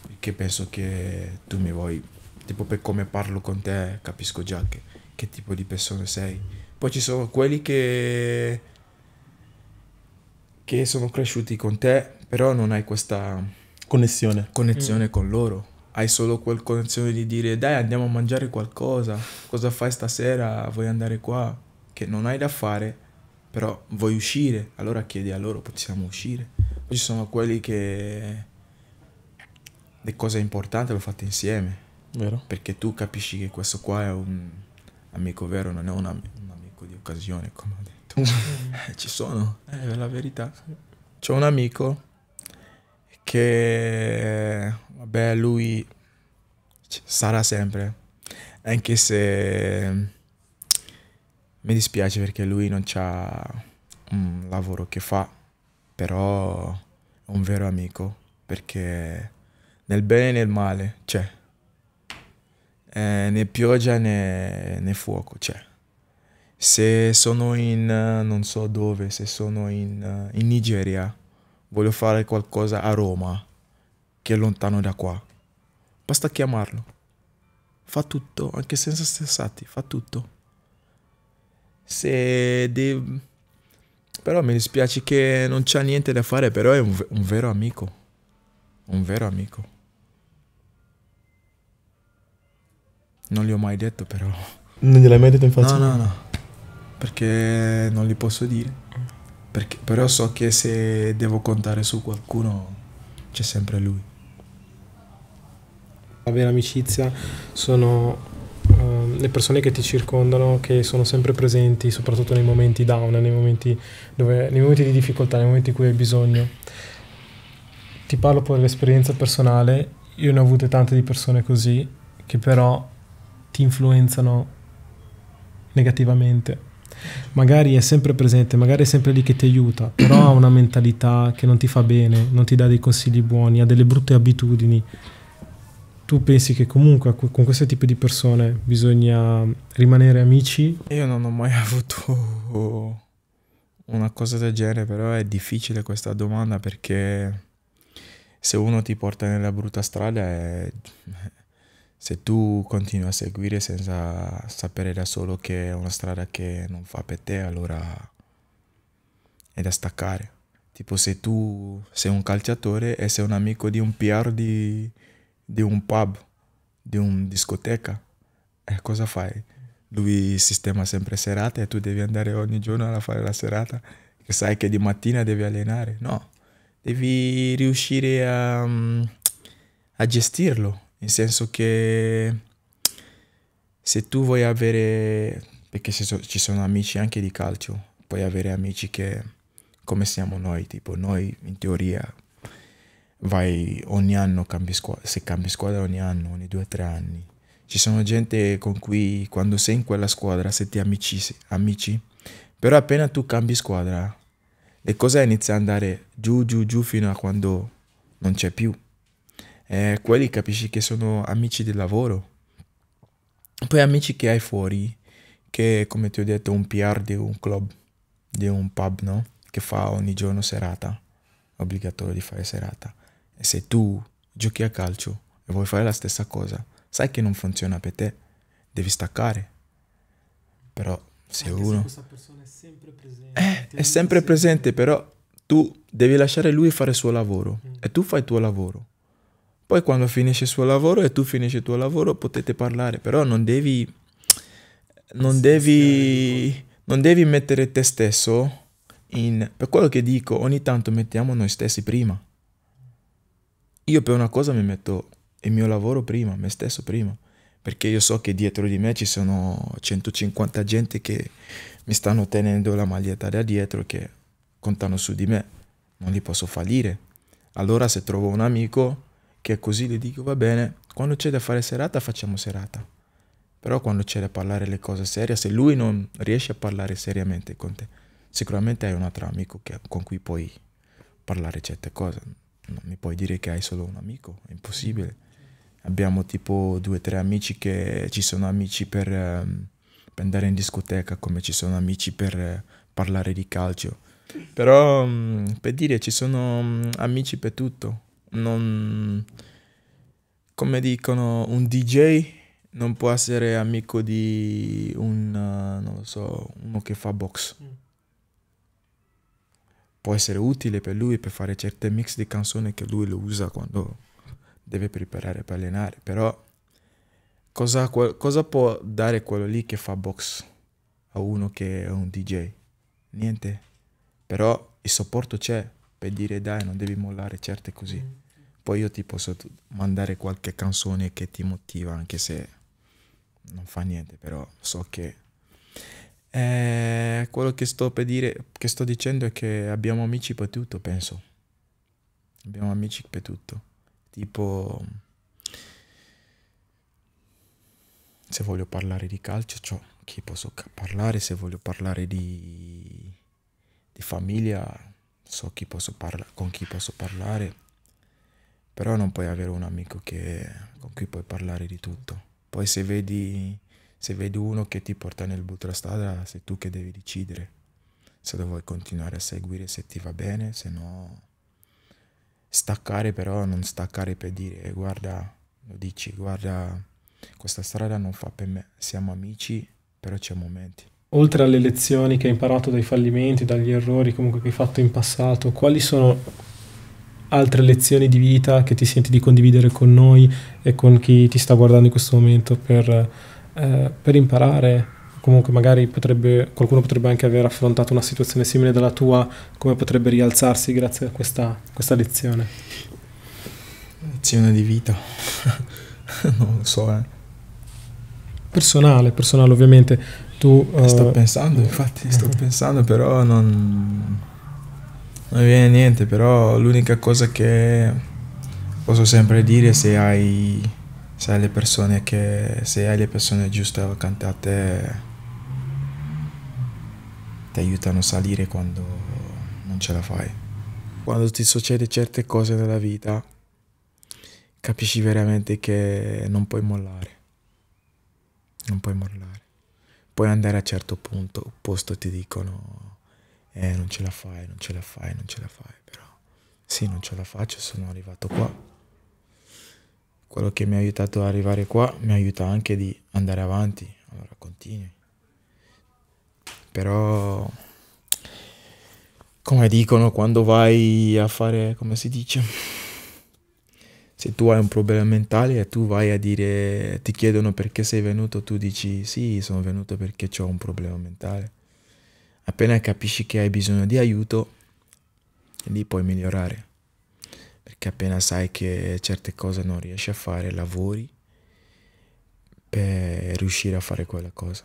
perché penso che tu mi vuoi, tipo per come parlo con te capisco già che, che tipo di persona sei. Poi ci sono quelli che, che sono cresciuti con te, però non hai questa connessione, connessione mm. con loro hai solo quel condizione di dire dai andiamo a mangiare qualcosa, cosa fai stasera, vuoi andare qua, che non hai da fare, però vuoi uscire, allora chiedi a loro possiamo uscire. Poi ci sono quelli che le cose importanti le fate insieme, vero? perché tu capisci che questo qua è un amico vero, non è un, am un amico di occasione, come ho detto. Mm. ci sono, eh, è la verità. C'è un amico che vabbè, lui sarà sempre, anche se mi dispiace perché lui non c'ha un lavoro che fa, però è un vero amico, perché nel bene e nel male c'è, cioè, eh, né pioggia né, né fuoco c'è. Cioè, se sono in non so dove, se sono in, in Nigeria, voglio fare qualcosa a Roma, che è lontano da qua. Basta chiamarlo. Fa tutto, anche senza stessati, fa tutto. Se devi... Però mi dispiace che non c'ha niente da fare, però è un, un vero amico. Un vero amico. Non gli ho mai detto però. Non gliel'hai mai detto in faccia? No, no, no. Perché non gli posso dire. Perché, però so che se devo contare su qualcuno c'è sempre lui. La vera amicizia sono uh, le persone che ti circondano, che sono sempre presenti, soprattutto nei momenti down, nei momenti, dove, nei momenti di difficoltà, nei momenti in cui hai bisogno. Ti parlo poi dell'esperienza personale, io ne ho avute tante di persone così, che però ti influenzano negativamente magari è sempre presente, magari è sempre lì che ti aiuta, però ha una mentalità che non ti fa bene, non ti dà dei consigli buoni, ha delle brutte abitudini. Tu pensi che comunque con questo tipo di persone bisogna rimanere amici? Io non ho mai avuto una cosa del genere, però è difficile questa domanda perché se uno ti porta nella brutta strada è se tu continui a seguire senza sapere da solo che è una strada che non fa per te, allora è da staccare. Tipo se tu sei un calciatore e sei un amico di un PR di, di un pub, di una discoteca, eh, cosa fai? Lui sistema sempre serate e tu devi andare ogni giorno a fare la serata, che sai che di mattina devi allenare. No, devi riuscire a, a gestirlo nel senso che se tu vuoi avere, perché ci sono amici anche di calcio, puoi avere amici che, come siamo noi, tipo noi in teoria vai ogni anno, cambi squadra, se cambi squadra ogni anno, ogni due o tre anni, ci sono gente con cui quando sei in quella squadra siete amici, amici, però appena tu cambi squadra le cose iniziano ad andare giù, giù, giù fino a quando non c'è più eh, quelli capisci che sono amici del lavoro. Poi amici che hai fuori, che come ti ho detto un PR di un club, di un pub, no? Che fa ogni giorno serata, obbligatorio di fare serata. E se tu giochi a calcio e vuoi fare la stessa cosa, sai che non funziona per te, devi staccare. Però se Anche uno... Se questa persona è sempre presente. Eh, è sempre presente, però tu devi lasciare lui fare il suo lavoro mm. e tu fai il tuo lavoro. Poi quando finisce il suo lavoro e tu finisci il tuo lavoro potete parlare, però non devi... Non devi, non devi mettere te stesso in... Per quello che dico, ogni tanto mettiamo noi stessi prima. Io per una cosa mi metto il mio lavoro prima, me stesso prima, perché io so che dietro di me ci sono 150 gente che mi stanno tenendo la maglietta da dietro, che contano su di me, non li posso fallire. Allora se trovo un amico che così le dico va bene, quando c'è da fare serata facciamo serata. Però quando c'è da parlare le cose serie, se lui non riesce a parlare seriamente con te, sicuramente hai un altro amico che, con cui puoi parlare certe cose. Non mi puoi dire che hai solo un amico, è impossibile. Abbiamo tipo due o tre amici che ci sono amici per, um, per, andare in discoteca, come ci sono amici per uh, parlare di calcio. Però um, per dire ci sono um, amici per tutto non... come dicono, un DJ non può essere amico di un, eh, non lo so, uno che fa box. Mm. Può essere utile per lui per fare certe mix di canzoni che lui lo usa quando deve preparare per allenare, però cosa, cosa può dare quello lì che fa box a uno che è un DJ? Niente. Però il supporto c'è per dire dai, non devi mollare certe così. Mm. Poi io ti posso mandare qualche canzone che ti motiva, anche se non fa niente, però so che... Eh, quello che sto per dire, che sto dicendo è che abbiamo amici per tutto, penso. Abbiamo amici per tutto. Tipo... Se voglio parlare di calcio, ciò cioè, che posso parlare, se voglio parlare di, di famiglia, so chi parla, con chi posso parlare però non puoi avere un amico che, con cui puoi parlare di tutto. Poi se vedi, se vedi uno che ti porta nel strada, sei tu che devi decidere se lo vuoi continuare a seguire, se ti va bene, se no staccare però, non staccare per dire eh, guarda, lo dici, guarda, questa strada non fa per me, siamo amici, però c'è momenti. Oltre alle lezioni che hai imparato dai fallimenti, dagli errori comunque che hai fatto in passato, quali sono altre lezioni di vita che ti senti di condividere con noi e con chi ti sta guardando in questo momento per, eh, per imparare. Comunque magari potrebbe, qualcuno potrebbe anche aver affrontato una situazione simile alla tua, come potrebbe rialzarsi grazie a questa, questa lezione. Lezione di vita, non lo so. Eh. Personale, personale ovviamente. Tu, sto uh, pensando, infatti, sto pensando, però non non viene niente, però l'unica cosa che posso sempre dire se hai, se hai le persone che se hai le persone giuste accanto a te ti aiutano a salire quando non ce la fai. Quando ti succede certe cose nella vita capisci veramente che non puoi mollare. Non puoi mollare. Puoi andare a certo punto, posto ti dicono eh, non ce la fai, non ce la fai, non ce la fai, però sì, non ce la faccio, sono arrivato qua. Quello che mi ha aiutato ad arrivare qua mi aiuta anche di andare avanti, allora continui. Però, come dicono, quando vai a fare, come si dice, se tu hai un problema mentale e tu vai a dire, ti chiedono perché sei venuto, tu dici sì, sono venuto perché ho un problema mentale appena capisci che hai bisogno di aiuto, lì puoi migliorare. Perché appena sai che certe cose non riesci a fare, lavori per riuscire a fare quella cosa.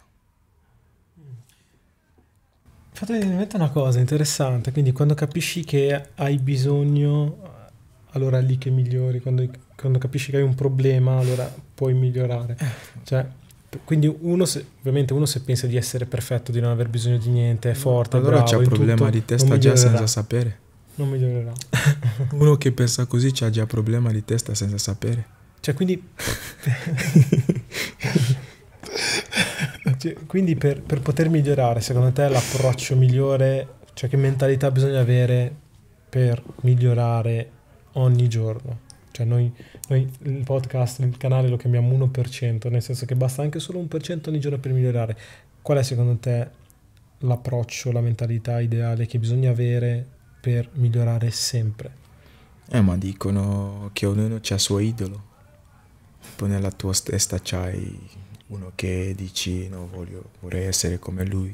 Fatemi in mente una cosa interessante, quindi quando capisci che hai bisogno, allora è lì che migliori, quando, quando capisci che hai un problema, allora puoi migliorare. Eh. Cioè, quindi uno se, ovviamente uno se pensa di essere perfetto, di non aver bisogno di niente, è forte, allora c'è un problema tutto, di testa già senza sapere. Non migliorerà. uno che pensa così c'ha già problema di testa senza sapere. Cioè, quindi cioè, quindi per, per, poter migliorare, secondo te l'approccio migliore, cioè che mentalità bisogna avere per migliorare ogni giorno? Cioè noi, noi, il podcast, il canale lo chiamiamo 1%, nel senso che basta anche solo un per ogni giorno per migliorare. Qual è secondo te l'approccio, la mentalità ideale che bisogna avere per migliorare sempre? Eh ma dicono che ognuno ha il suo idolo, poi nella tua testa c'hai uno che dici no voglio, vorrei essere come lui.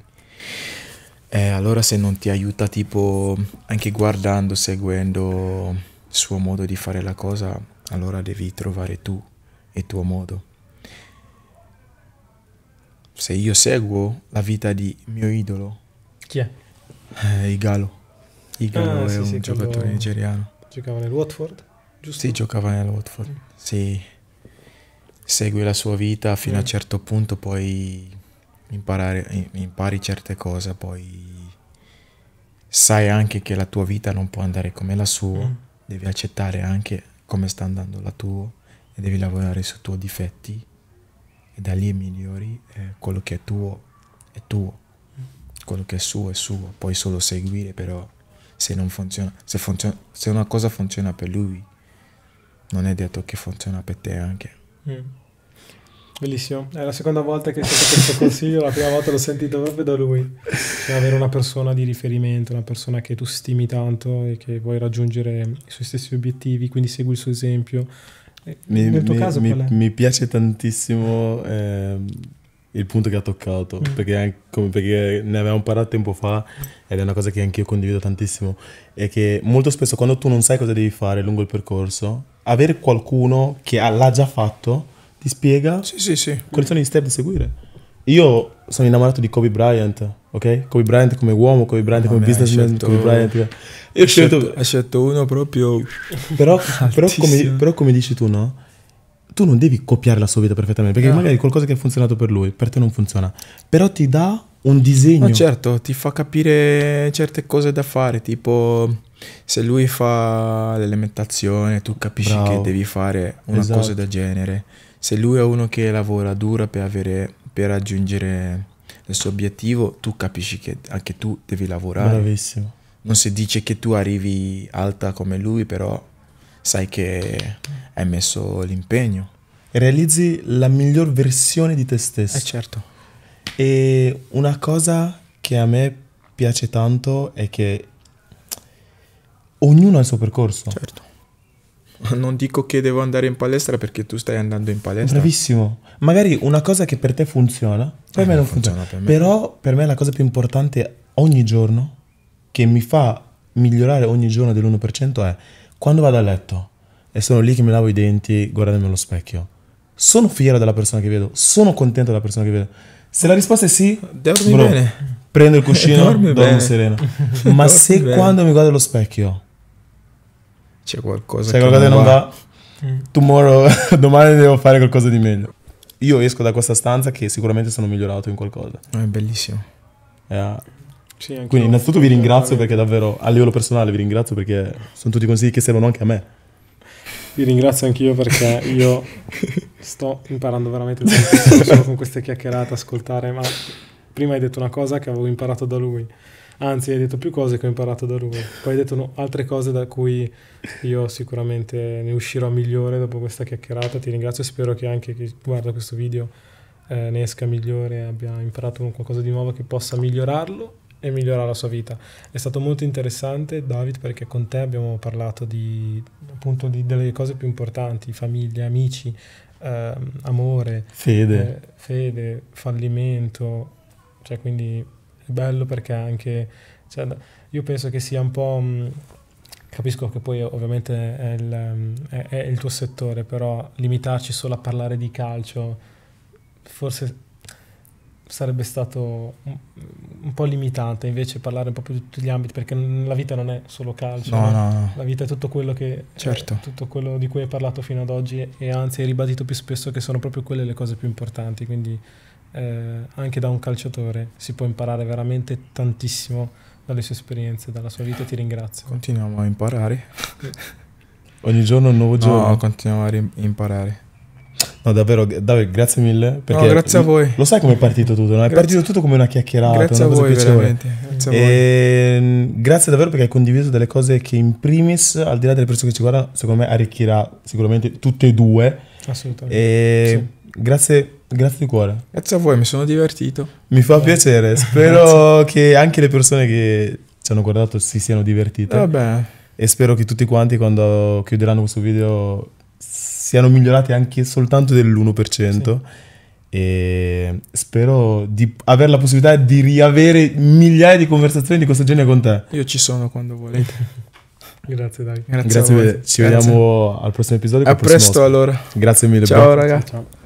E eh, allora se non ti aiuta tipo anche guardando, seguendo suo modo di fare la cosa, allora devi trovare tu e tuo modo. Se io seguo la vita di mio idolo, chi è? Eh, Igalo. Igalo ah, è sì, un sì, giocatore nigeriano. Giocava nel Watford, giusto? Sì, giocava nel Watford. Mm. Sì. Segui la sua vita fino mm. a un certo punto, poi imparare, impari certe cose, poi sai anche che la tua vita non può andare come la sua. Mm devi accettare anche come sta andando la tua e devi lavorare sui tuoi difetti e da lì migliori eh, quello che è tuo è tuo quello che è suo è suo puoi solo seguire però se non funziona se, funziona, se una cosa funziona per lui non è detto che funziona per te anche mm. Bellissimo, è la seconda volta che sento questo consiglio, la prima volta l'ho sentito proprio da lui. Cioè avere una persona di riferimento, una persona che tu stimi tanto e che vuoi raggiungere i suoi stessi obiettivi, quindi segui il suo esempio. Mi, Nel tuo mi, caso mi, mi piace tantissimo eh, il punto che ha toccato, mm. perché, anche, perché ne avevamo parlato tempo fa ed è una cosa che anch'io condivido tantissimo, è che molto spesso quando tu non sai cosa devi fare lungo il percorso, avere qualcuno che l'ha già fatto ti spiega sì, sì, sì. quali sono gli step da seguire. Io sono innamorato di Kobe Bryant, ok? Kobe Bryant come uomo, Kobe Bryant come businessman, scelto, Kobe Bryant. Io ho scelto, scelto, scelto uno proprio... Però, però, come, però, come, dici tu, no? Tu non devi copiare la sua vita perfettamente, perché no. magari qualcosa che ha funzionato per lui, per te non funziona. Però ti dà un disegno. Ma certo, ti fa capire certe cose da fare, tipo se lui fa l'elementazione, tu capisci Bravo. che devi fare una esatto. cosa del genere se lui è uno che lavora duro per, avere, per raggiungere il suo obiettivo, tu capisci che anche tu devi lavorare. Bravissimo. Non si dice che tu arrivi alta come lui, però sai che hai messo l'impegno. Realizzi la miglior versione di te stesso. Eh certo. E una cosa che a me piace tanto è che ognuno ha il suo percorso. Certo. non dico che devo andare in palestra perché tu stai andando in palestra. Bravissimo. Magari una cosa che per te funziona, per eh, me non funziona. funziona. Per me. Però per me la cosa più importante ogni giorno, che mi fa migliorare ogni giorno dell'1%, è quando vado a letto e sono lì che mi lavo i denti guardandomi allo specchio. Sono fiero della persona che vedo, sono contento della persona che vedo. Se la risposta è sì, dormi bro, bene. Prendo il cuscino, dormi dormo sereno. Ma dormi se bene. quando mi guardo allo specchio c'è qualcosa c'è che qualcosa non va. non va. Mm. Tomorrow, domani devo fare qualcosa di meglio. Io esco da questa stanza che sicuramente sono migliorato in qualcosa. È eh, bellissimo. Yeah. Sì, Quindi innanzitutto vi ringrazio perché davvero a livello personale vi ringrazio perché sono tutti consigli che servono anche a me. Vi ringrazio anch'io perché io sto imparando veramente tanto solo con queste chiacchierate, ascoltare, ma prima hai detto una cosa che avevo imparato da lui. Anzi, hai detto più cose che ho imparato da lui. Poi hai detto no, altre cose da cui io sicuramente ne uscirò migliore dopo questa chiacchierata. Ti ringrazio e spero che anche chi guarda questo video eh, ne esca migliore, abbia imparato qualcosa di nuovo che possa migliorarlo e migliorare la sua vita. È stato molto interessante, David, perché con te abbiamo parlato di, appunto, di delle cose più importanti, famiglia, amici, eh, amore, fede. Eh, fede, fallimento, cioè quindi bello perché anche... Cioè, io penso che sia un po'... Mm, capisco che poi ovviamente è il, mm, è, è il, tuo settore, però limitarci solo a parlare di calcio forse sarebbe stato un, un po' limitante, invece parlare un po' più di tutti gli ambiti, perché la vita non è solo calcio, no, eh. no, no. la vita è tutto quello, che, eh, certo. è tutto quello di cui hai parlato fino ad oggi e anzi hai ribadito più spesso che sono proprio quelle le cose più importanti, quindi eh, anche da un calciatore si può imparare veramente tantissimo dalle sue esperienze, dalla sua vita. Ti ringrazio. Continuiamo a imparare. Ogni giorno un nuovo no, giorno. continuiamo a rim- imparare. No, davvero, davvero, grazie mille. Perché no, grazie a voi. Lo sai come è partito tutto? No? È grazie. partito tutto come una chiacchierata. Grazie una a voi, piacevole. Grazie, a voi. Ehm, grazie davvero perché hai condiviso delle cose che, in primis, al di là delle persone che ci guardano, secondo me arricchirà sicuramente tutte e due. Assolutamente. E ehm, sì. Grazie Grazie di cuore. Grazie a voi, mi sono divertito. Mi fa eh. piacere, spero che anche le persone che ci hanno guardato si siano divertite. Vabbè. E spero che tutti quanti quando chiuderanno questo video siano migliorati anche soltanto dell'1%. Sì. E spero di avere la possibilità di riavere migliaia di conversazioni di questo genere con te. Io ci sono quando volete. Grazie, dai. Grazie, Grazie Ci Grazie. vediamo al prossimo episodio. A presto, allora. Grazie mille. Ciao, ragazzi. Ciao.